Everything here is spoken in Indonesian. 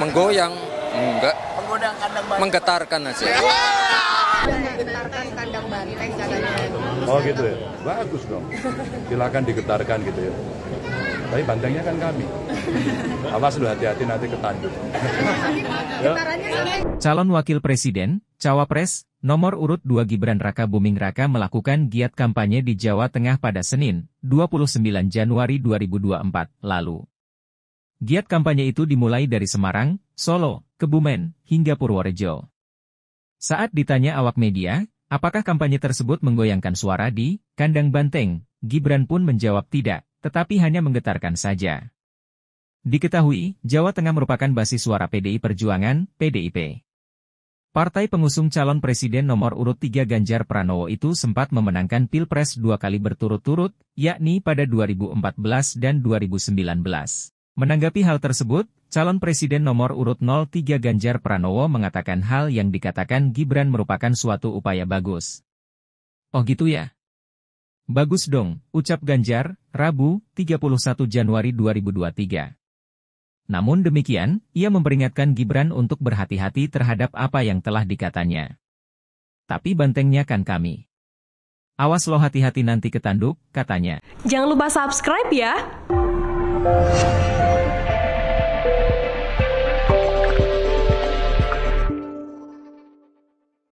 menggoyang enggak kandang menggetarkan aja iya. menggetarkan kandang banteng katanya oh gitu ya bagus dong silakan digetarkan gitu ya tapi bantengnya kan kami awas lu hati-hati nanti ketanduk ya. calon wakil presiden cawapres Nomor urut 2 Gibran Raka Buming Raka melakukan giat kampanye di Jawa Tengah pada Senin, 29 Januari 2024 lalu. Giat kampanye itu dimulai dari Semarang, Solo, Kebumen, hingga Purworejo. Saat ditanya awak media, apakah kampanye tersebut menggoyangkan suara di kandang banteng, Gibran pun menjawab tidak, tetapi hanya menggetarkan saja. Diketahui, Jawa Tengah merupakan basis suara PDI Perjuangan, PDIP. Partai pengusung calon presiden nomor urut 3 Ganjar Pranowo itu sempat memenangkan Pilpres dua kali berturut-turut, yakni pada 2014 dan 2019. Menanggapi hal tersebut, calon presiden nomor urut 03 Ganjar Pranowo mengatakan hal yang dikatakan Gibran merupakan suatu upaya bagus. Oh gitu ya? Bagus dong, ucap Ganjar, Rabu, 31 Januari 2023. Namun demikian, ia memperingatkan Gibran untuk berhati-hati terhadap apa yang telah dikatanya. Tapi bantengnya kan kami. Awas lo hati-hati nanti ketanduk, katanya. Jangan lupa subscribe ya! 啊。